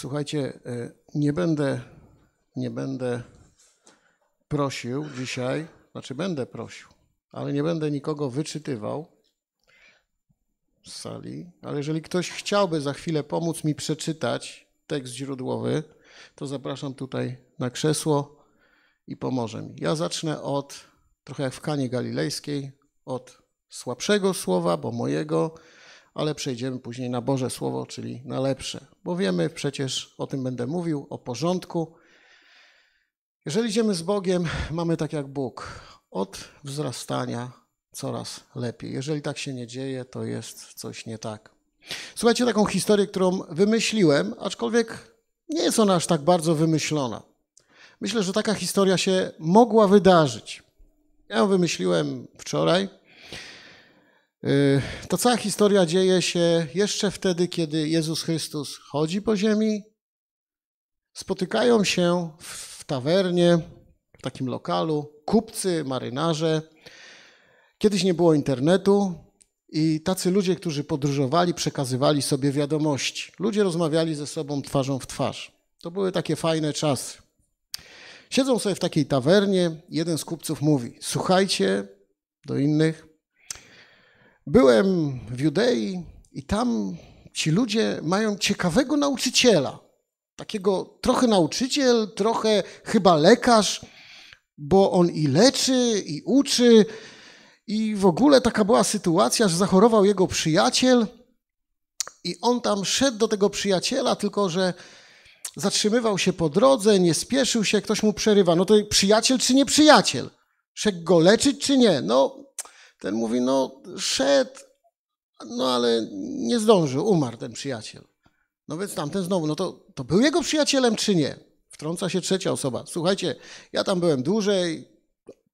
Słuchajcie, e, nie będę, nie będę prosił dzisiaj, znaczy będę prosił, ale nie będę nikogo wyczytywał z sali. Ale jeżeli ktoś chciałby za chwilę pomóc mi przeczytać tekst źródłowy, to zapraszam tutaj na krzesło i pomoże mi. Ja zacznę od, trochę jak w Kanie Galilejskiej, od słabszego słowa, bo mojego, ale przejdziemy później na Boże Słowo, czyli na lepsze, bo wiemy przecież, o tym będę mówił, o porządku. Jeżeli idziemy z Bogiem, mamy tak jak Bóg, od wzrastania coraz lepiej. Jeżeli tak się nie dzieje, to jest coś nie tak. Słuchajcie taką historię, którą wymyśliłem, aczkolwiek nie jest ona aż tak bardzo wymyślona. Myślę, że taka historia się mogła wydarzyć. Ja ją wymyśliłem wczoraj Y, Ta cała historia dzieje się jeszcze wtedy, kiedy Jezus Chrystus chodzi po ziemi. Spotykają się w tawernie, w takim lokalu, kupcy, marynarze. Kiedyś nie było internetu i tacy ludzie, którzy podróżowali, przekazywali sobie wiadomości. Ludzie rozmawiali ze sobą twarzą w twarz. To były takie fajne czasy. Siedzą sobie w takiej tawernie, jeden z kupców mówi: Słuchajcie do innych, Byłem w Judei i tam ci ludzie mają ciekawego nauczyciela. Takiego trochę nauczyciel, trochę chyba lekarz, bo on i leczy, i uczy. I w ogóle taka była sytuacja, że zachorował jego przyjaciel, i on tam szedł do tego przyjaciela, tylko że zatrzymywał się po drodze, nie spieszył się, ktoś mu przerywa. No to przyjaciel czy nie przyjaciel? Szedł go leczyć czy nie? No ten mówi, no szedł, no ale nie zdążył, umarł ten przyjaciel. No więc tamten znowu, no to, to był jego przyjacielem czy nie? Wtrąca się trzecia osoba. Słuchajcie, ja tam byłem dłużej,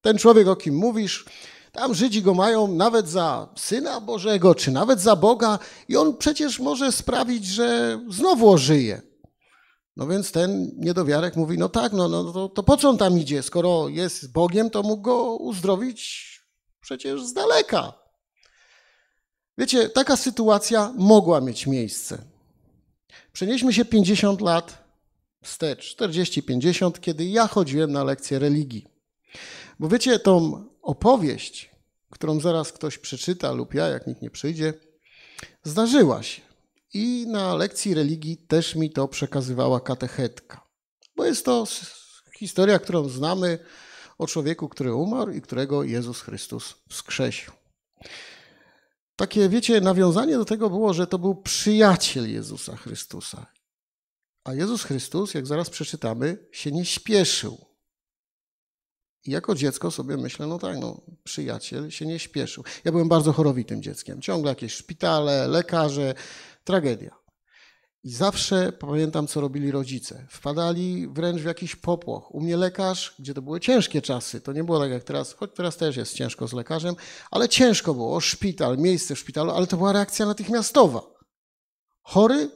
ten człowiek, o kim mówisz, tam Żydzi go mają nawet za Syna Bożego, czy nawet za Boga i on przecież może sprawić, że znowu ożyje. No więc ten niedowiarek mówi, no tak, no, no, no to, to po co on tam idzie? Skoro jest Bogiem, to mógł go uzdrowić przecież z daleka. Wiecie, taka sytuacja mogła mieć miejsce. Przenieśmy się 50 lat wstecz, 40-50, kiedy ja chodziłem na lekcje religii. Bo wiecie, tą opowieść, którą zaraz ktoś przeczyta lub ja, jak nikt nie przyjdzie, zdarzyła się. I na lekcji religii też mi to przekazywała katechetka. Bo jest to historia, którą znamy, o człowieku, który umarł i którego Jezus Chrystus wskrzesił. Takie, wiecie, nawiązanie do tego było, że to był przyjaciel Jezusa Chrystusa. A Jezus Chrystus, jak zaraz przeczytamy, się nie śpieszył. I jako dziecko sobie myślę, no tak, no, przyjaciel się nie śpieszył. Ja byłem bardzo chorowitym dzieckiem. Ciągle jakieś szpitale, lekarze, tragedia. I zawsze pamiętam, co robili rodzice. Wpadali wręcz w jakiś popłoch. U mnie lekarz, gdzie to były ciężkie czasy, to nie było tak jak teraz, choć teraz też jest ciężko z lekarzem, ale ciężko było. Szpital, miejsce w szpitalu, ale to była reakcja natychmiastowa. Chory,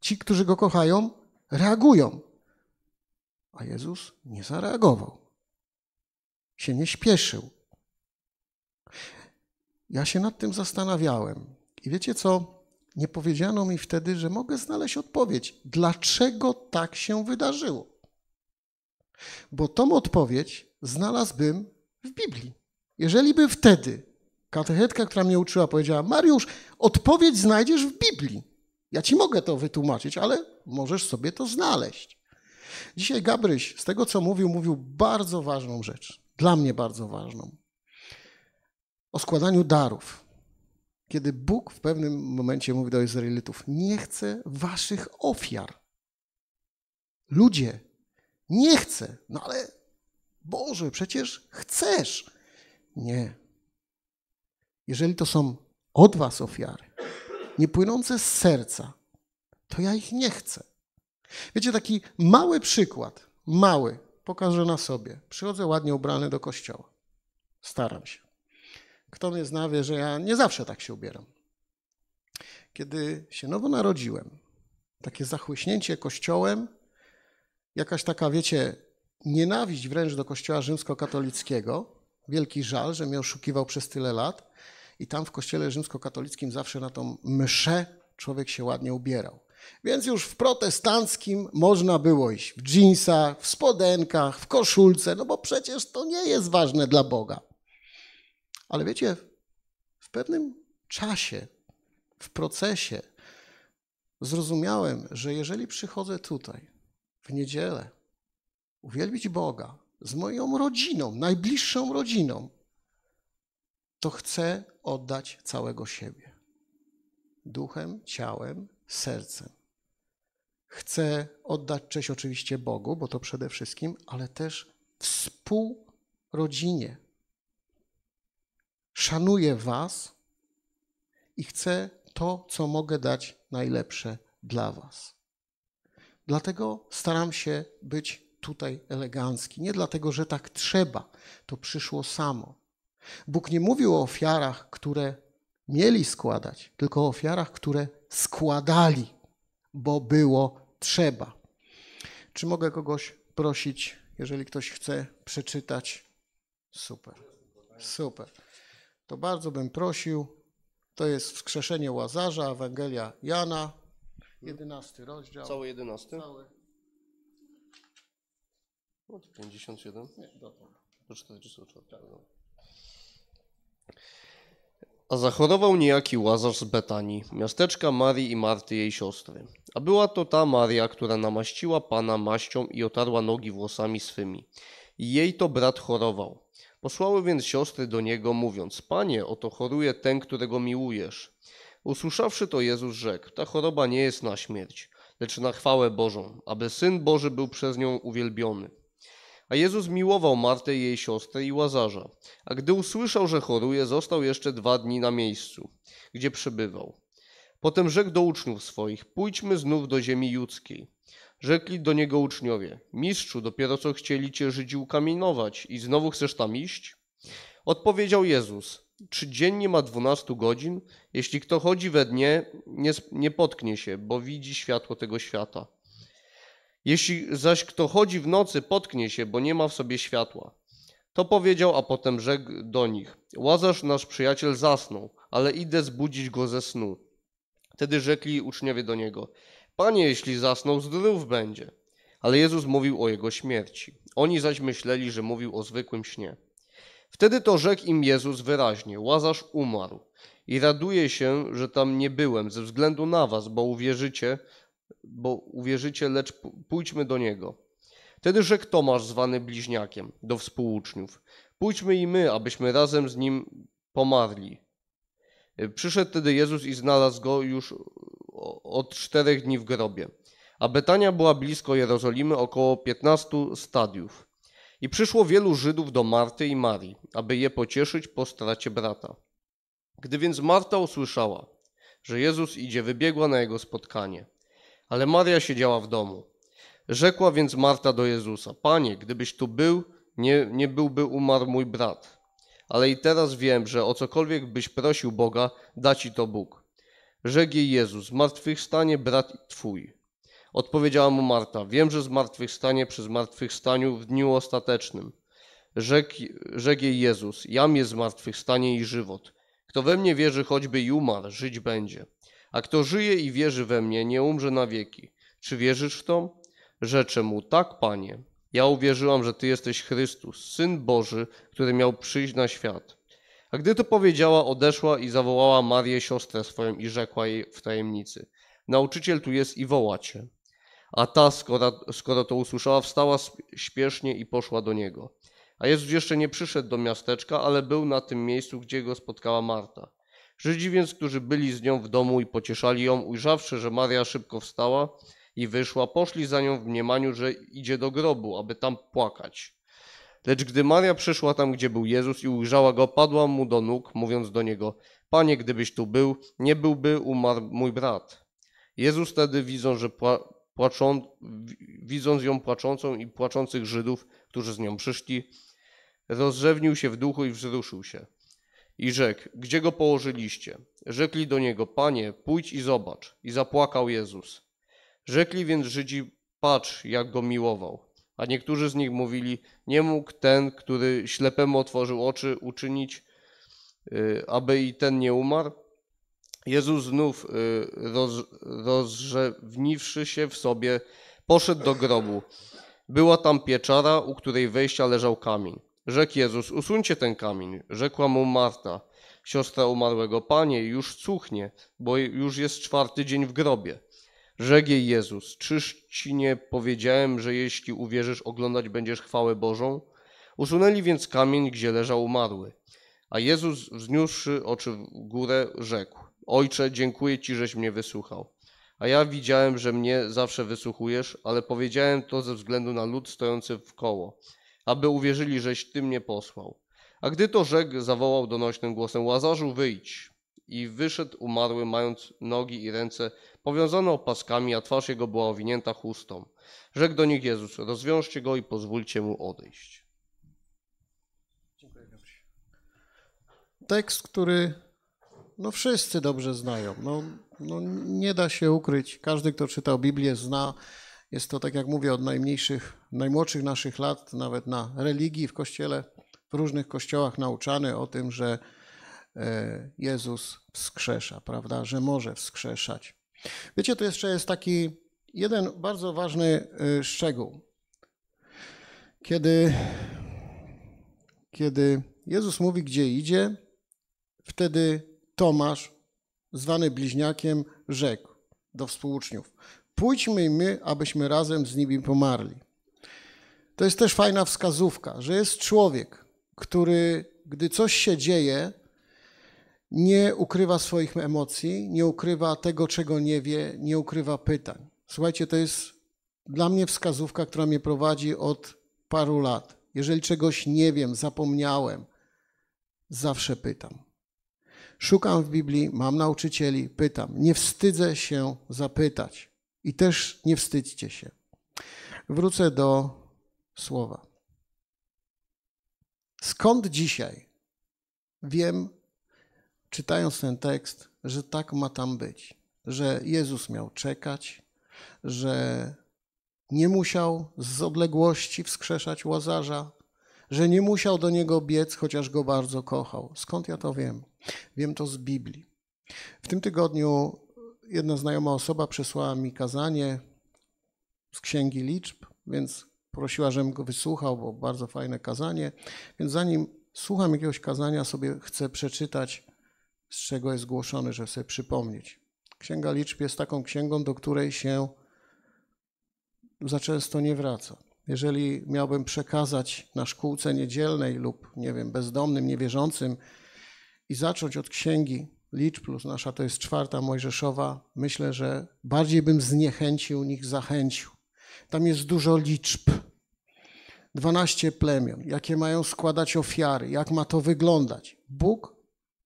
ci, którzy go kochają, reagują. A Jezus nie zareagował. Się nie śpieszył. Ja się nad tym zastanawiałem. I wiecie co? nie powiedziano mi wtedy, że mogę znaleźć odpowiedź, dlaczego tak się wydarzyło. Bo tą odpowiedź znalazłbym w Biblii. Jeżeli by wtedy katechetka, która mnie uczyła, powiedziała: Mariusz, odpowiedź znajdziesz w Biblii. Ja ci mogę to wytłumaczyć, ale możesz sobie to znaleźć. Dzisiaj Gabryś, z tego co mówił, mówił bardzo ważną rzecz, dla mnie bardzo ważną, o składaniu darów kiedy Bóg w pewnym momencie mówi do Izraelitów: Nie chcę waszych ofiar. Ludzie, nie chcę, no ale Boże, przecież chcesz. Nie. Jeżeli to są od was ofiary, nie płynące z serca, to ja ich nie chcę. Wiecie, taki mały przykład, mały, pokażę na sobie. Przychodzę ładnie ubrany do kościoła. Staram się. Kto mnie zna, wie, że ja nie zawsze tak się ubieram. Kiedy się nowo narodziłem, takie zachłyśnięcie kościołem, jakaś taka, wiecie, nienawiść wręcz do kościoła rzymskokatolickiego, wielki żal, że mnie oszukiwał przez tyle lat. I tam w kościele rzymskokatolickim zawsze na tą mszę człowiek się ładnie ubierał. Więc już w protestanckim można było iść w dżinsach, w spodenkach, w koszulce, no bo przecież to nie jest ważne dla Boga. Ale wiecie, w pewnym czasie, w procesie zrozumiałem, że jeżeli przychodzę tutaj w niedzielę uwielbić Boga z moją rodziną, najbliższą rodziną, to chcę oddać całego siebie. Duchem, ciałem, sercem. Chcę oddać cześć oczywiście Bogu, bo to przede wszystkim, ale też współrodzinie, szanuję Was i chcę to, co mogę dać najlepsze dla Was. Dlatego staram się być tutaj elegancki. Nie dlatego, że tak trzeba, to przyszło samo. Bóg nie mówił o ofiarach, które mieli składać, tylko o ofiarach, które składali, bo było trzeba. Czy mogę kogoś prosić, jeżeli ktoś chce przeczytać? Super, super to bardzo bym prosił, to jest wskrzeszenie Łazarza, Ewangelia Jana, 11 rozdział. Cały 11? Cały. Od no, 57? Nie, dotąd. Do 44. Tak. A zachorował niejaki Łazarz z Betanii, miasteczka Marii i Marty jej siostry. A była to ta Maria, która namaściła Pana maścią i otarła nogi włosami swymi. I jej to brat chorował. Posłały więc siostry do niego, mówiąc: Panie, oto choruje ten, którego miłujesz. Usłyszawszy to, Jezus rzekł: Ta choroba nie jest na śmierć, lecz na chwałę Bożą, aby syn Boży był przez nią uwielbiony. A Jezus miłował Martę i jej siostrę i łazarza, a gdy usłyszał, że choruje, został jeszcze dwa dni na miejscu, gdzie przebywał. Potem rzekł do uczniów swoich: Pójdźmy znów do ziemi judzkiej. Rzekli do niego uczniowie: Mistrzu, dopiero co chcieli cię Żydzi ukamienować i znowu chcesz tam iść? Odpowiedział Jezus: Czy dzień nie ma dwunastu godzin? Jeśli kto chodzi we dnie, nie, nie potknie się, bo widzi światło tego świata. Jeśli zaś kto chodzi w nocy, potknie się, bo nie ma w sobie światła. To powiedział, a potem rzekł do nich: Łazarz, nasz przyjaciel, zasnął, ale idę zbudzić go ze snu. Wtedy rzekli uczniowie do niego: Panie, jeśli zasnął, zdrów będzie. Ale Jezus mówił o jego śmierci. Oni zaś myśleli, że mówił o zwykłym śnie. Wtedy to rzekł im Jezus wyraźnie: Łazarz umarł. I raduję się, że tam nie byłem ze względu na was, bo uwierzycie, bo uwierzycie, lecz pójdźmy do niego. Wtedy rzekł Tomasz, zwany bliźniakiem, do współuczniów: Pójdźmy i my, abyśmy razem z nim pomarli. Przyszedł tedy Jezus i znalazł go już od czterech dni w grobie. A Betania była blisko Jerozolimy około 15 stadiów. I przyszło wielu Żydów do Marty i Marii, aby je pocieszyć po stracie brata. Gdy więc Marta usłyszała, że Jezus idzie, wybiegła na jego spotkanie. Ale Maria siedziała w domu. Rzekła więc Marta do Jezusa: Panie, gdybyś tu był, nie, nie byłby umarł mój brat. Ale i teraz wiem, że o cokolwiek byś prosił Boga, da ci to Bóg. Rzekł jej Jezus, zmartwychwstanie brat twój. Odpowiedziała mu Marta, wiem, że zmartwychwstanie przy zmartwychwstaniu w dniu ostatecznym. Rzekł, rzekł jej Jezus, jam jest zmartwychwstanie i żywot. Kto we mnie wierzy, choćby i umarł, żyć będzie. A kto żyje i wierzy we mnie, nie umrze na wieki. Czy wierzysz w to? Rzeczę mu, tak, panie. Ja uwierzyłam, że ty jesteś Chrystus, syn Boży, który miał przyjść na świat. A gdy to powiedziała, odeszła i zawołała Marię siostrę swoją i rzekła jej w tajemnicy: Nauczyciel tu jest i wołacie. A ta, skoro, skoro to usłyszała, wstała śpiesznie i poszła do niego. A Jezus jeszcze nie przyszedł do miasteczka, ale był na tym miejscu, gdzie go spotkała Marta. Żydzi więc, którzy byli z nią w domu i pocieszali ją, ujrzawszy, że Maria szybko wstała i wyszła, poszli za nią w mniemaniu, że idzie do grobu, aby tam płakać. Lecz gdy Maria przyszła tam, gdzie był Jezus i ujrzała go, padła mu do nóg, mówiąc do niego: Panie, gdybyś tu był, nie byłby umarł mój brat. Jezus wtedy, widząc, że płaczą, widząc ją płaczącą i płaczących Żydów, którzy z nią przyszli, rozrzewnił się w duchu i wzruszył się. I rzekł: Gdzie go położyliście? Rzekli do niego: Panie, pójdź i zobacz. I zapłakał Jezus. Rzekli więc Żydzi: Patrz, jak go miłował. A niektórzy z nich mówili: Nie mógł ten, który ślepemu otworzył oczy, uczynić, y, aby i ten nie umarł? Jezus znów, y, roz, rozrzewniwszy się w sobie, poszedł do grobu. Była tam pieczara, u której wejścia leżał kamień. Rzekł Jezus: Usuńcie ten kamień. Rzekła mu Marta, siostra umarłego: Panie, już cuchnie, bo już jest czwarty dzień w grobie. Rzekł jej Jezus, czyż ci nie powiedziałem, że jeśli uwierzysz, oglądać będziesz chwałę Bożą? Usunęli więc kamień, gdzie leżał umarły. A Jezus, wzniósłszy oczy w górę, rzekł, Ojcze, dziękuję Ci, żeś mnie wysłuchał. A ja widziałem, że mnie zawsze wysłuchujesz, ale powiedziałem to ze względu na lud stojący w koło, aby uwierzyli, żeś Ty mnie posłał. A gdy to rzekł, zawołał donośnym głosem, Łazarzu, wyjdź i wyszedł umarły, mając nogi i ręce powiązane opaskami, a twarz jego była owinięta chustą. Rzekł do nich Jezus: Rozwiążcie go i pozwólcie mu odejść. Dziękuję. Tekst, który no wszyscy dobrze znają. No, no nie da się ukryć. Każdy, kto czytał Biblię, zna. Jest to, tak jak mówię, od najmniejszych, najmłodszych naszych lat, nawet na religii w kościele, w różnych kościołach nauczany o tym, że E, Jezus wskrzesza, prawda? Że może wskrzeszać. Wiecie, tu jeszcze jest taki jeden bardzo ważny e, szczegół. Kiedy, kiedy Jezus mówi, gdzie idzie, wtedy Tomasz, zwany bliźniakiem, rzekł do współuczniów: Pójdźmy my, abyśmy razem z nimi pomarli. To jest też fajna wskazówka, że jest człowiek, który, gdy coś się dzieje, nie ukrywa swoich emocji, nie ukrywa tego, czego nie wie, nie ukrywa pytań. Słuchajcie, to jest dla mnie wskazówka, która mnie prowadzi od paru lat. Jeżeli czegoś nie wiem, zapomniałem, zawsze pytam. Szukam w Biblii, mam nauczycieli, pytam. Nie wstydzę się zapytać i też nie wstydźcie się. Wrócę do słowa. Skąd dzisiaj wiem, czytając ten tekst, że tak ma tam być, że Jezus miał czekać, że nie musiał z odległości wskrzeszać łazarza, że nie musiał do niego biec, chociaż go bardzo kochał. Skąd ja to wiem? Wiem to z Biblii. W tym tygodniu jedna znajoma osoba przesłała mi kazanie z Księgi Liczb, więc prosiła, żebym go wysłuchał, bo bardzo fajne kazanie. Więc zanim słucham jakiegoś kazania, sobie chcę przeczytać z czego jest głoszony, żeby sobie przypomnieć. Księga liczb jest taką księgą, do której się za często nie wraca. Jeżeli miałbym przekazać na szkółce niedzielnej lub, nie wiem, bezdomnym, niewierzącym i zacząć od księgi liczb, plus nasza to jest czwarta Mojżeszowa, myślę, że bardziej bym zniechęcił niż zachęcił. Tam jest dużo liczb. 12 plemion, jakie mają składać ofiary, jak ma to wyglądać. Bóg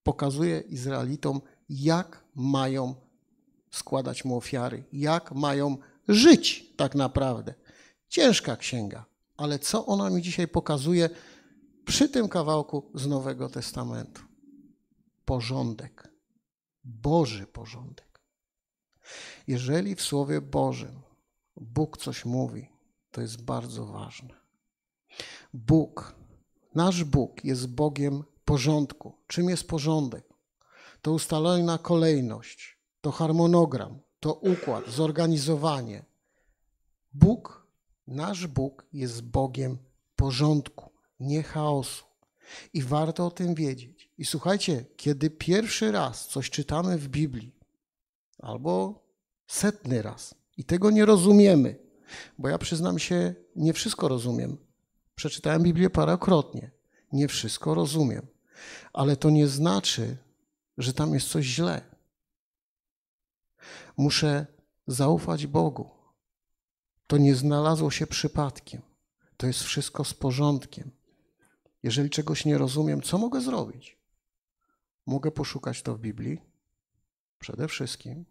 pokazuje Izraelitom, jak mają składać mu ofiary, jak mają żyć tak naprawdę. Ciężka księga, ale co ona mi dzisiaj pokazuje przy tym kawałku z Nowego Testamentu? Porządek, Boży porządek. Jeżeli w Słowie Bożym Bóg coś mówi, to jest bardzo ważne. Bóg, nasz Bóg jest Bogiem porządku. Czym jest porządek? To ustalona kolejność, to harmonogram, to układ, zorganizowanie. Bóg, nasz Bóg jest Bogiem porządku, nie chaosu. I warto o tym wiedzieć. I słuchajcie, kiedy pierwszy raz coś czytamy w Biblii, albo setny raz, i tego nie rozumiemy, bo ja przyznam się, nie wszystko rozumiem. Przeczytałem Biblię parokrotnie, nie wszystko rozumiem ale to nie znaczy, że tam jest coś źle. Muszę zaufać Bogu. To nie znalazło się przypadkiem. To jest wszystko z porządkiem. Jeżeli czegoś nie rozumiem, co mogę zrobić? Mogę poszukać to w Biblii. Przede wszystkim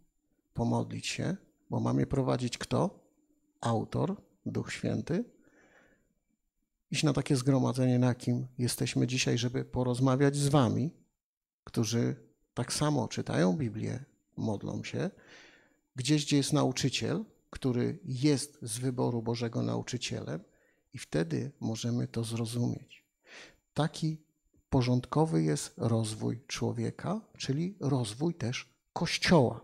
pomodlić się, bo je prowadzić kto? Autor, Duch Święty, iść na takie zgromadzenie, na kim jesteśmy dzisiaj, żeby porozmawiać z Wami, którzy tak samo czytają Biblię, modlą się, gdzieś, gdzie jest nauczyciel, który jest z wyboru Bożego nauczycielem, i wtedy możemy to zrozumieć. Taki porządkowy jest rozwój człowieka, czyli rozwój też kościoła.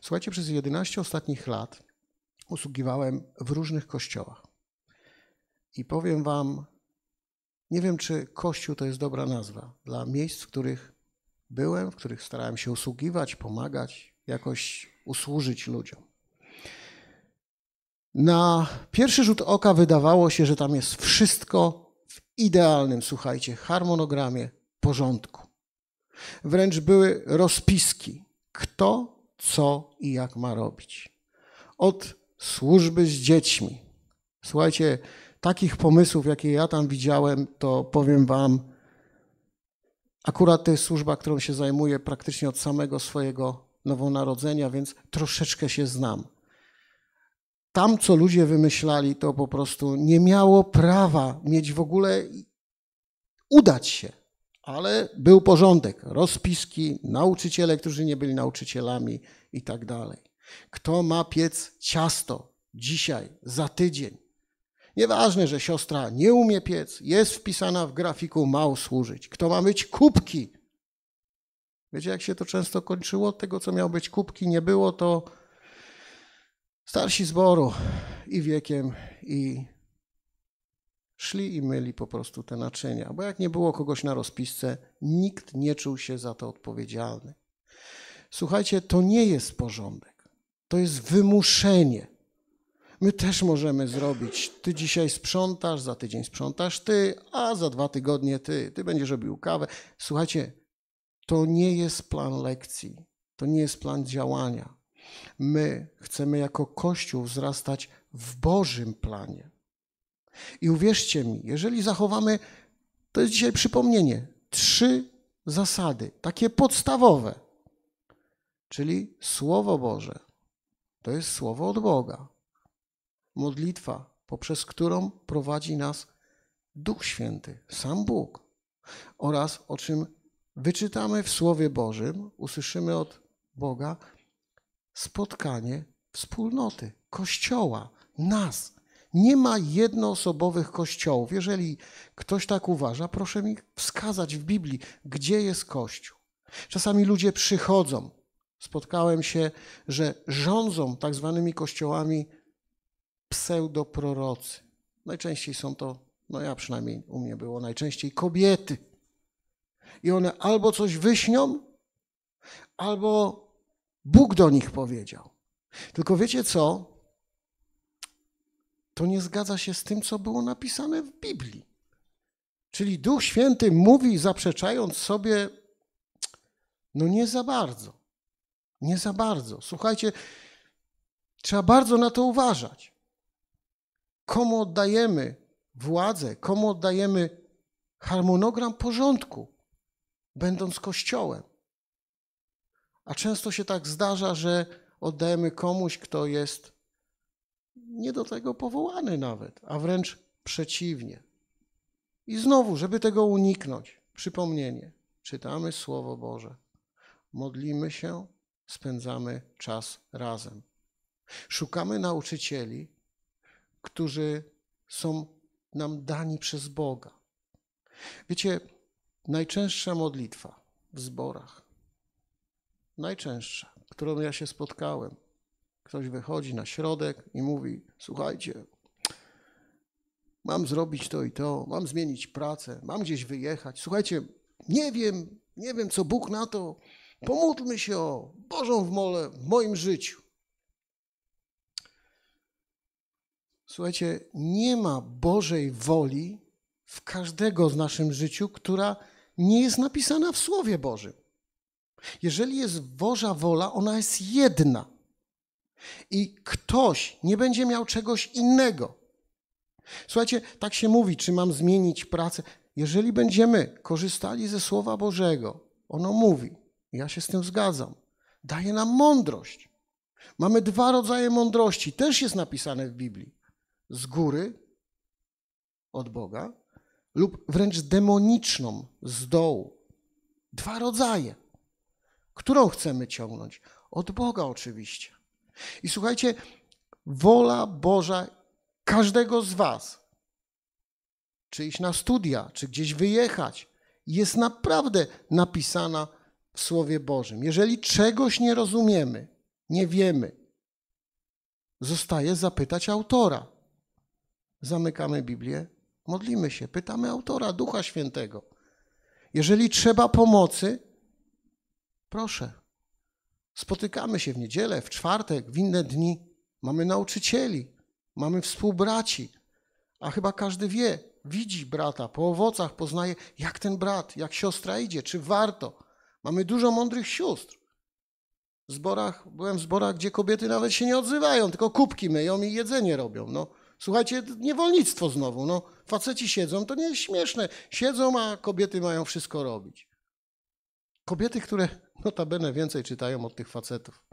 Słuchajcie, przez 11 ostatnich lat usługiwałem w różnych kościołach. I powiem Wam, nie wiem, czy Kościół to jest dobra nazwa dla miejsc, w których byłem, w których starałem się usługiwać, pomagać, jakoś usłużyć ludziom. Na pierwszy rzut oka wydawało się, że tam jest wszystko w idealnym, słuchajcie, harmonogramie porządku. Wręcz były rozpiski, kto, co i jak ma robić. Od służby z dziećmi. Słuchajcie, takich pomysłów, jakie ja tam widziałem, to powiem Wam, akurat to jest służba, którą się zajmuję praktycznie od samego swojego nowonarodzenia, więc troszeczkę się znam. Tam, co ludzie wymyślali, to po prostu nie miało prawa mieć w ogóle udać się, ale był porządek, rozpiski, nauczyciele, którzy nie byli nauczycielami i tak dalej. Kto ma piec ciasto dzisiaj, za tydzień, Nieważne, że siostra nie umie piec, jest wpisana w grafiku, ma służyć. Kto ma być kubki? Wiecie, jak się to często kończyło? Tego, co miał być kubki, nie było, to starsi zboru i wiekiem, i szli i myli po prostu te naczynia, bo jak nie było kogoś na rozpisce, nikt nie czuł się za to odpowiedzialny. Słuchajcie, to nie jest porządek, to jest wymuszenie. My też możemy zrobić. Ty dzisiaj sprzątasz, za tydzień sprzątasz ty, a za dwa tygodnie ty. Ty będziesz robił kawę. Słuchajcie, to nie jest plan lekcji, to nie jest plan działania. My chcemy jako Kościół wzrastać w Bożym planie. I uwierzcie mi, jeżeli zachowamy, to jest dzisiaj przypomnienie, trzy zasady, takie podstawowe. Czyli Słowo Boże to jest Słowo od Boga modlitwa, poprzez którą prowadzi nas Duch Święty, sam Bóg. Oraz o czym wyczytamy w Słowie Bożym, usłyszymy od Boga spotkanie wspólnoty, kościoła, nas. Nie ma jednoosobowych kościołów. Jeżeli ktoś tak uważa, proszę mi wskazać w Biblii, gdzie jest kościół. Czasami ludzie przychodzą. Spotkałem się, że rządzą tak zwanymi kościołami pseudoprorocy. Najczęściej są to, no ja przynajmniej u mnie było, najczęściej kobiety. I one albo coś wyśnią, albo Bóg do nich powiedział. Tylko wiecie co? To nie zgadza się z tym, co było napisane w Biblii. Czyli Duch Święty mówi, zaprzeczając sobie, no nie za bardzo. Nie za bardzo. Słuchajcie, trzeba bardzo na to uważać komu oddajemy władzę, komu oddajemy harmonogram porządku, będąc Kościołem. A często się tak zdarza, że oddajemy komuś, kto jest nie do tego powołany nawet, a wręcz przeciwnie. I znowu, żeby tego uniknąć, przypomnienie: czytamy Słowo Boże, modlimy się, spędzamy czas razem. Szukamy nauczycieli, którzy są nam dani przez Boga. Wiecie, najczęstsza modlitwa w zborach, najczęstsza, którą ja się spotkałem, ktoś wychodzi na środek i mówi: Słuchajcie, mam zrobić to i to, mam zmienić pracę, mam gdzieś wyjechać. Słuchajcie, nie wiem, nie wiem, co Bóg na to. Pomódlmy się o Bożą w mole w moim życiu. Słuchajcie, nie ma Bożej woli w każdego z naszym życiu, która nie jest napisana w Słowie Bożym. Jeżeli jest Boża wola, ona jest jedna. I ktoś nie będzie miał czegoś innego. Słuchajcie, tak się mówi, czy mam zmienić pracę. Jeżeli będziemy korzystali ze Słowa Bożego, ono mówi, ja się z tym zgadzam, daje nam mądrość. Mamy dwa rodzaje mądrości, też jest napisane w Biblii z góry od Boga lub wręcz demoniczną z dołu. Dwa rodzaje. Którą chcemy ciągnąć? Od Boga oczywiście. I słuchajcie, wola Boża każdego z Was, czy iść na studia, czy gdzieś wyjechać, jest naprawdę napisana w Słowie Bożym. Jeżeli czegoś nie rozumiemy, nie wiemy, zostaje zapytać autora zamykamy Biblię, modlimy się, pytamy autora Ducha Świętego. Jeżeli trzeba pomocy, proszę. Spotykamy się w niedzielę, w czwartek, w inne dni. Mamy nauczycieli, mamy współbraci, a chyba każdy wie, widzi brata, po owocach poznaje, jak ten brat, jak siostra idzie, czy warto. Mamy dużo mądrych sióstr. W zborach, byłem w zborach, gdzie kobiety nawet się nie odzywają, tylko kubki myją i jedzenie robią. No, Słuchajcie, niewolnictwo znowu. No, faceci siedzą, to nie jest śmieszne. Siedzą, a kobiety mają wszystko robić. Kobiety, które notabene więcej czytają od tych facetów,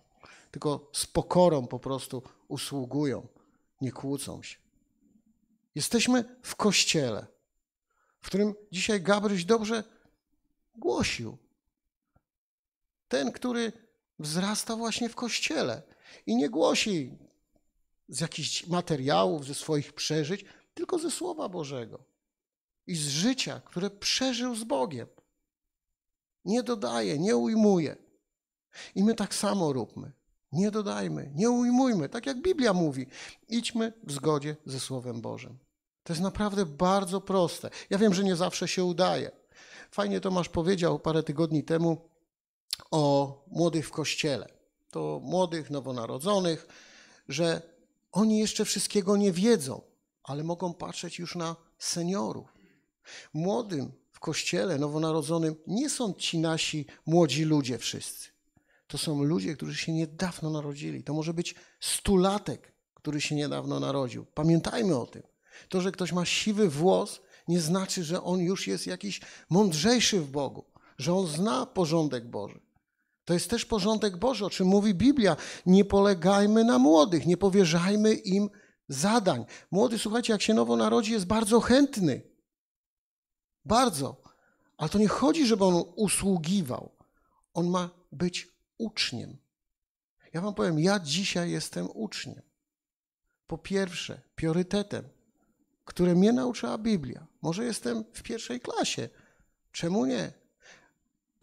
tylko z pokorą po prostu usługują, nie kłócą się. Jesteśmy w kościele, w którym dzisiaj Gabryś dobrze głosił. Ten, który wzrasta właśnie w kościele i nie głosi z jakichś materiałów, ze swoich przeżyć, tylko ze Słowa Bożego i z życia, które przeżył z Bogiem. Nie dodaje, nie ujmuje. I my tak samo róbmy. Nie dodajmy, nie ujmujmy, tak jak Biblia mówi. Idźmy w zgodzie ze Słowem Bożym. To jest naprawdę bardzo proste. Ja wiem, że nie zawsze się udaje. Fajnie Tomasz powiedział parę tygodni temu o młodych w kościele. To młodych, nowonarodzonych, że oni jeszcze wszystkiego nie wiedzą, ale mogą patrzeć już na seniorów. Młodym w kościele nowonarodzonym nie są ci nasi młodzi ludzie wszyscy. To są ludzie, którzy się niedawno narodzili. To może być stulatek, który się niedawno narodził. Pamiętajmy o tym. To, że ktoś ma siwy włos, nie znaczy, że on już jest jakiś mądrzejszy w Bogu, że on zna porządek Boży. To jest też porządek Boży, o czym mówi Biblia. Nie polegajmy na młodych, nie powierzajmy im zadań. Młody, słuchajcie, jak się nowo narodzi, jest bardzo chętny. Bardzo. Ale to nie chodzi, żeby on usługiwał. On ma być uczniem. Ja Wam powiem, ja dzisiaj jestem uczniem. Po pierwsze, priorytetem, które mnie nauczyła Biblia. Może jestem w pierwszej klasie. Czemu nie?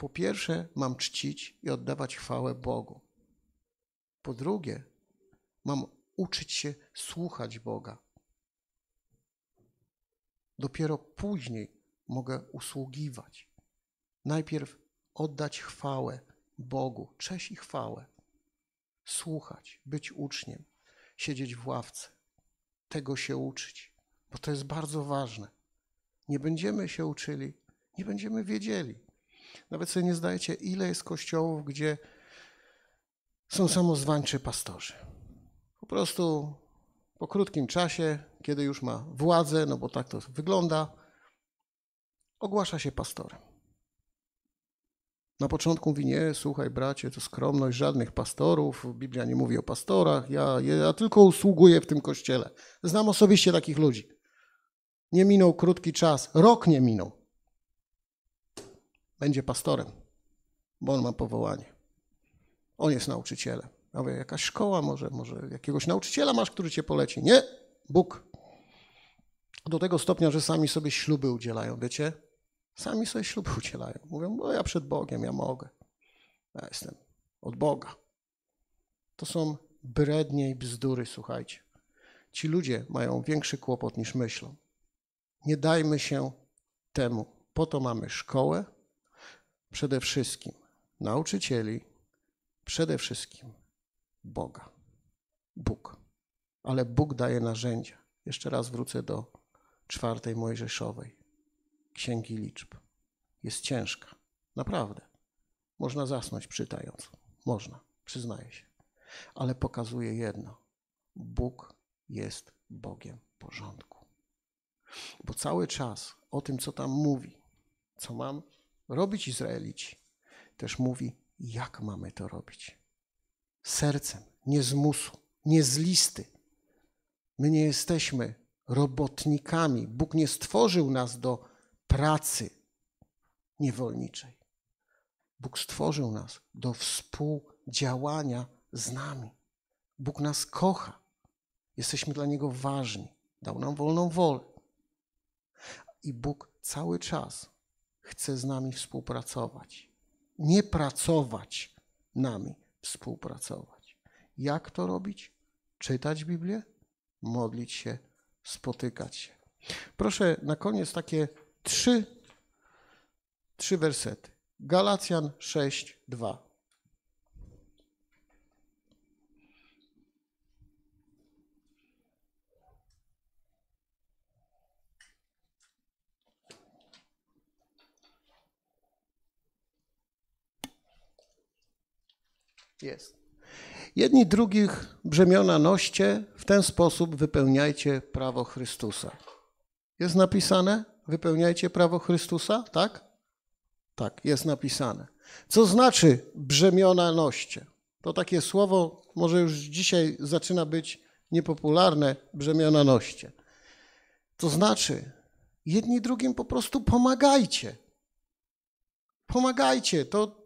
Po pierwsze, mam czcić i oddawać chwałę Bogu. Po drugie, mam uczyć się słuchać Boga. Dopiero później mogę usługiwać. Najpierw oddać chwałę Bogu, cześć i chwałę. Słuchać, być uczniem, siedzieć w ławce, tego się uczyć, bo to jest bardzo ważne. Nie będziemy się uczyli, nie będziemy wiedzieli. Nawet sobie nie zdajecie, ile jest kościołów, gdzie są samozwańczy pastorzy. Po prostu po krótkim czasie, kiedy już ma władzę, no bo tak to wygląda, ogłasza się pastorem. Na początku mówi, nie, słuchaj bracie, to skromność żadnych pastorów, Biblia nie mówi o pastorach, ja, ja tylko usługuję w tym kościele. Znam osobiście takich ludzi. Nie minął krótki czas, rok nie minął będzie pastorem, bo on ma powołanie. On jest nauczycielem. Ja mówię, jakaś szkoła, może, może jakiegoś nauczyciela masz, który cię poleci. Nie, Bóg. Do tego stopnia, że sami sobie śluby udzielają, wiecie? Sami sobie śluby udzielają. Mówią, bo no, ja przed Bogiem, ja mogę. Ja jestem od Boga. To są brednie i bzdury, słuchajcie. Ci ludzie mają większy kłopot niż myślą. Nie dajmy się temu. Po to mamy szkołę, przede wszystkim nauczycieli, przede wszystkim Boga. Bóg. Ale Bóg daje narzędzia. Jeszcze raz wrócę do czwartej Mojżeszowej, Księgi Liczb. Jest ciężka, naprawdę. Można zasnąć czytając. Można, przyznaję się. Ale pokazuje jedno. Bóg jest Bogiem porządku. Bo cały czas o tym, co tam mówi, co mam robić Izraelici, też mówi, jak mamy to robić. Sercem, nie z musu, nie z listy. My nie jesteśmy robotnikami. Bóg nie stworzył nas do pracy niewolniczej. Bóg stworzył nas do współdziałania z nami. Bóg nas kocha. Jesteśmy dla Niego ważni. Dał nam wolną wolę. I Bóg cały czas chce z nami współpracować. Nie pracować nami, współpracować. Jak to robić? Czytać Biblię, modlić się, spotykać się. Proszę na koniec takie trzy, trzy wersety. Galacjan 6, 2. Jest. Jedni drugich brzemiona noście, w ten sposób wypełniajcie prawo Chrystusa. Jest napisane? Wypełniajcie prawo Chrystusa, tak? Tak, jest napisane. Co znaczy brzemiona noście? To takie słowo może już dzisiaj zaczyna być niepopularne brzemiona noście. To znaczy, jedni drugim po prostu pomagajcie. Pomagajcie. To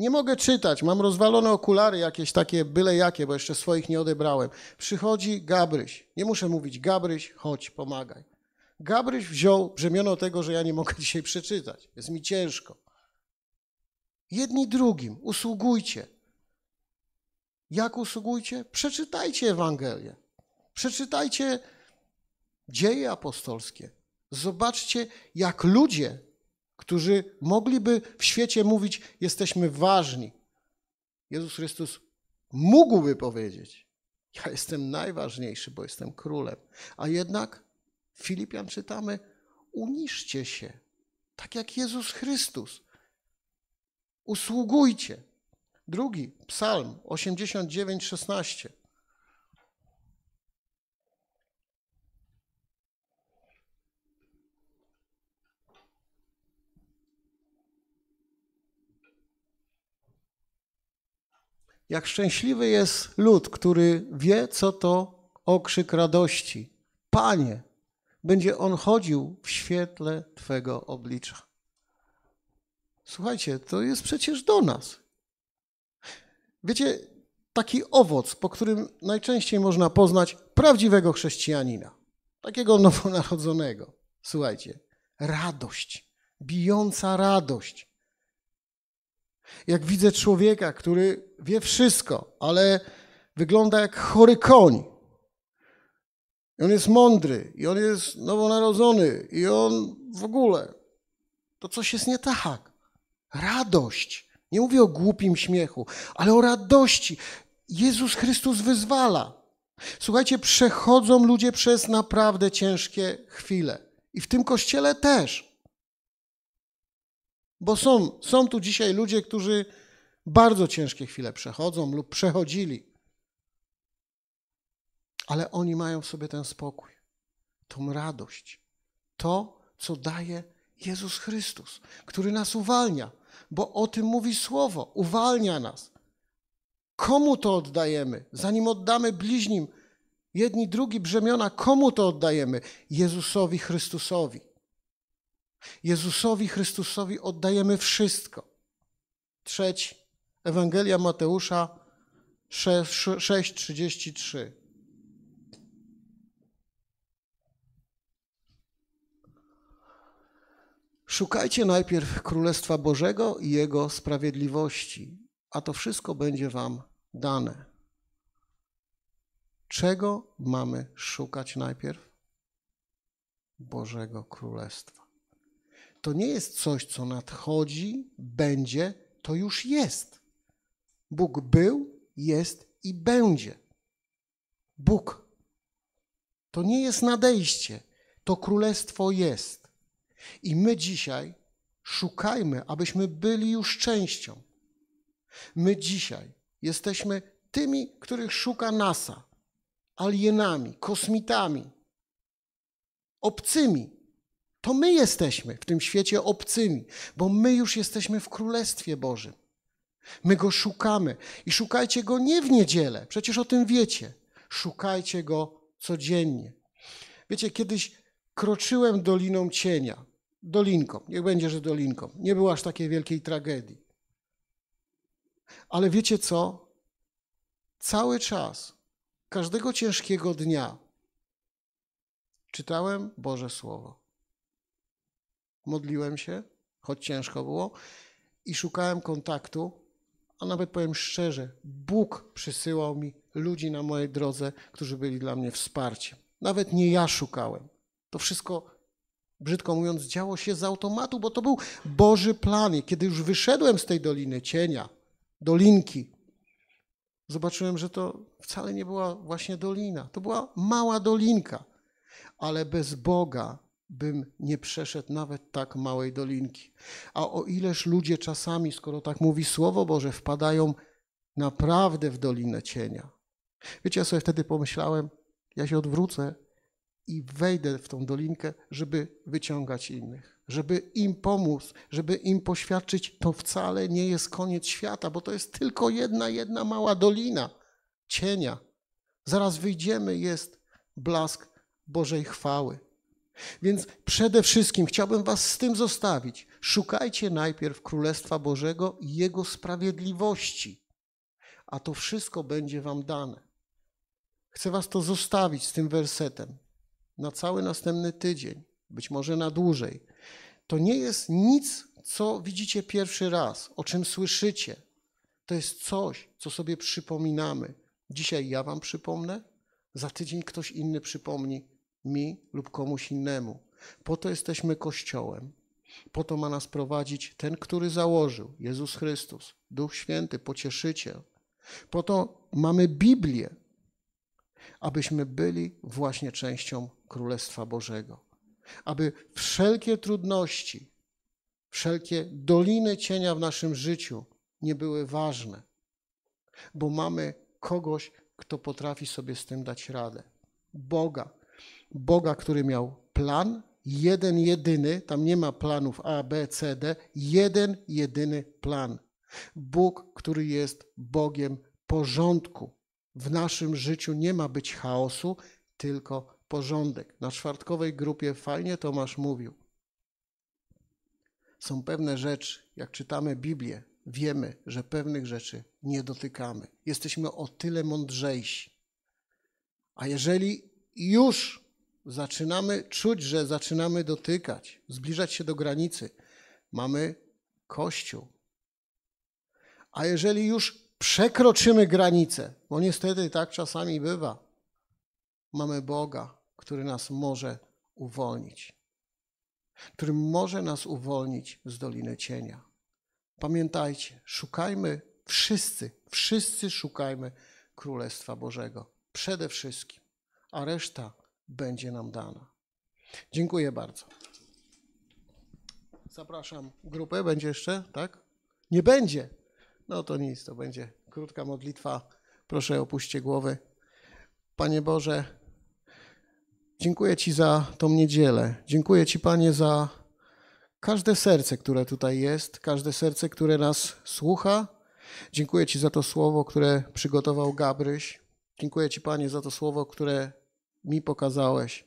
nie mogę czytać, mam rozwalone okulary jakieś takie, byle jakie, bo jeszcze swoich nie odebrałem. Przychodzi Gabryś. Nie muszę mówić, Gabryś, chodź, pomagaj. Gabryś wziął brzemiono tego, że ja nie mogę dzisiaj przeczytać. Jest mi ciężko. Jedni drugim usługujcie. Jak usługujcie? Przeczytajcie Ewangelię. Przeczytajcie dzieje apostolskie. Zobaczcie, jak ludzie którzy mogliby w świecie mówić: Jesteśmy ważni. Jezus Chrystus mógłby powiedzieć: Ja jestem najważniejszy, bo jestem królem. A jednak w Filipian czytamy: Uniszcie się, tak jak Jezus Chrystus. Usługujcie. Drugi psalm 89:16. Jak szczęśliwy jest lud, który wie, co to okrzyk radości. Panie, będzie on chodził w świetle Twego oblicza. Słuchajcie, to jest przecież do nas. Wiecie, taki owoc, po którym najczęściej można poznać prawdziwego chrześcijanina, takiego nowonarodzonego. Słuchajcie, radość, bijąca radość. Jak widzę człowieka, który wie wszystko, ale wygląda jak chory koń. I on jest mądry, i on jest nowonarodzony, i on w ogóle. To coś jest nie tak. Radość. Nie mówię o głupim śmiechu, ale o radości. Jezus Chrystus wyzwala. Słuchajcie, przechodzą ludzie przez naprawdę ciężkie chwile. I w tym kościele też. Bo są, są tu dzisiaj ludzie, którzy bardzo ciężkie chwile przechodzą lub przechodzili, ale oni mają w sobie ten spokój, tą radość, to, co daje Jezus Chrystus, który nas uwalnia, bo o tym mówi Słowo, uwalnia nas. Komu to oddajemy? Zanim oddamy bliźnim, jedni, drugi brzemiona, komu to oddajemy? Jezusowi Chrystusowi. Jezusowi Chrystusowi oddajemy wszystko. Trzeci, Ewangelia Mateusza 6:33. Szukajcie najpierw Królestwa Bożego i Jego sprawiedliwości, a to wszystko będzie Wam dane. Czego mamy szukać najpierw? Bożego Królestwa to nie jest coś, co nadchodzi, będzie, to już jest. Bóg był, jest i będzie. Bóg. To nie jest nadejście, to królestwo jest. I my dzisiaj szukajmy, abyśmy byli już częścią. My dzisiaj jesteśmy tymi, których szuka NASA, alienami, kosmitami, obcymi to my jesteśmy w tym świecie obcymi, bo my już jesteśmy w Królestwie Bożym. My go szukamy i szukajcie go nie w niedzielę, przecież o tym wiecie. Szukajcie go codziennie. Wiecie, kiedyś kroczyłem doliną cienia. Dolinką, niech będzie, że dolinką. Nie było aż takiej wielkiej tragedii. Ale wiecie co? Cały czas, każdego ciężkiego dnia czytałem Boże Słowo. Modliłem się, choć ciężko było, i szukałem kontaktu, a nawet powiem szczerze, Bóg przysyłał mi ludzi na mojej drodze, którzy byli dla mnie wsparciem. Nawet nie ja szukałem. To wszystko, brzydko mówiąc, działo się z automatu, bo to był Boży plan. I kiedy już wyszedłem z tej doliny cienia, dolinki, zobaczyłem, że to wcale nie była właśnie dolina. To była mała dolinka, ale bez Boga bym nie przeszedł nawet tak małej dolinki. A o ileż ludzie czasami, skoro tak mówi Słowo Boże, wpadają naprawdę w dolinę cienia. Wiecie, ja sobie wtedy pomyślałem, ja się odwrócę i wejdę w tą dolinkę, żeby wyciągać innych, żeby im pomóc, żeby im poświadczyć, to wcale nie jest koniec świata, bo to jest tylko jedna, jedna mała dolina cienia. Zaraz wyjdziemy, jest blask Bożej chwały. Więc przede wszystkim chciałbym Was z tym zostawić. Szukajcie najpierw Królestwa Bożego i Jego sprawiedliwości, a to wszystko będzie Wam dane. Chcę Was to zostawić z tym wersetem na cały następny tydzień, być może na dłużej. To nie jest nic, co widzicie pierwszy raz, o czym słyszycie. To jest coś, co sobie przypominamy. Dzisiaj ja Wam przypomnę, za tydzień ktoś inny przypomni, mi lub komuś innemu. Po to jesteśmy Kościołem. Po to ma nas prowadzić ten, który założył, Jezus Chrystus, Duch Święty, Pocieszyciel. Po to mamy Biblię, abyśmy byli właśnie częścią Królestwa Bożego. Aby wszelkie trudności, wszelkie doliny cienia w naszym życiu nie były ważne, bo mamy kogoś, kto potrafi sobie z tym dać radę. Boga, Boga, który miał plan, jeden jedyny, tam nie ma planów A, B, C, D, jeden jedyny plan. Bóg, który jest Bogiem porządku. W naszym życiu nie ma być chaosu, tylko porządek. Na czwartkowej grupie fajnie Tomasz mówił. Są pewne rzeczy, jak czytamy Biblię, wiemy, że pewnych rzeczy nie dotykamy. Jesteśmy o tyle mądrzejsi. A jeżeli już zaczynamy czuć, że zaczynamy dotykać, zbliżać się do granicy. Mamy Kościół. A jeżeli już przekroczymy granicę, bo niestety tak czasami bywa, mamy Boga, który nas może uwolnić, który może nas uwolnić z Doliny Cienia. Pamiętajcie, szukajmy wszyscy, wszyscy szukajmy Królestwa Bożego. Przede wszystkim. A reszta będzie nam dana. Dziękuję bardzo. Zapraszam grupę. Będzie jeszcze, tak? Nie będzie. No to nic, to będzie krótka modlitwa. Proszę opuśćcie głowy. Panie Boże, dziękuję Ci za tą niedzielę. Dziękuję Ci, Panie, za każde serce, które tutaj jest, każde serce, które nas słucha. Dziękuję Ci za to słowo, które przygotował Gabryś. Dziękuję Ci, Panie, za to słowo, które mi pokazałeś.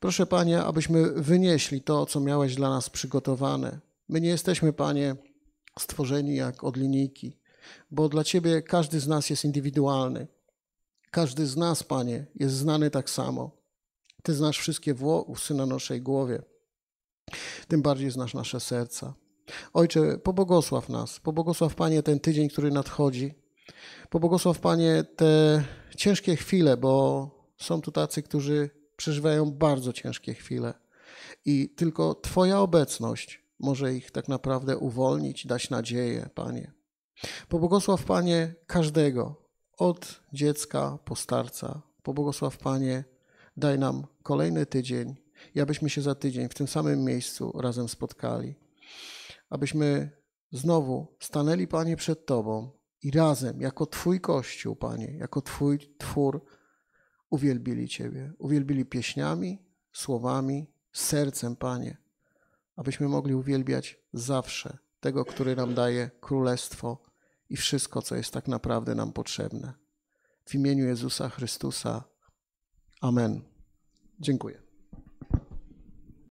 Proszę, Panie, abyśmy wynieśli to, co miałeś dla nas przygotowane. My nie jesteśmy, Panie, stworzeni jak od linijki, bo dla Ciebie każdy z nas jest indywidualny. Każdy z nas, Panie, jest znany tak samo. Ty znasz wszystkie włosy na naszej głowie, tym bardziej znasz nasze serca. Ojcze, pobłogosław nas, pobłogosław Panie ten tydzień, który nadchodzi. Pobłogosław Panie te ciężkie chwile, bo są tu tacy, którzy przeżywają bardzo ciężkie chwile i tylko Twoja obecność może ich tak naprawdę uwolnić, dać nadzieję, Panie. Pobłogosław, Panie, każdego, od dziecka po starca. Pobłogosław, Panie, daj nam kolejny tydzień i abyśmy się za tydzień w tym samym miejscu razem spotkali. Abyśmy znowu stanęli, Panie, przed Tobą i razem, jako Twój Kościół, Panie, jako Twój Twór, uwielbili Ciebie, uwielbili pieśniami, słowami, sercem, Panie, abyśmy mogli uwielbiać zawsze tego, który nam daje królestwo i wszystko, co jest tak naprawdę nam potrzebne. W imieniu Jezusa Chrystusa. Amen. Dziękuję.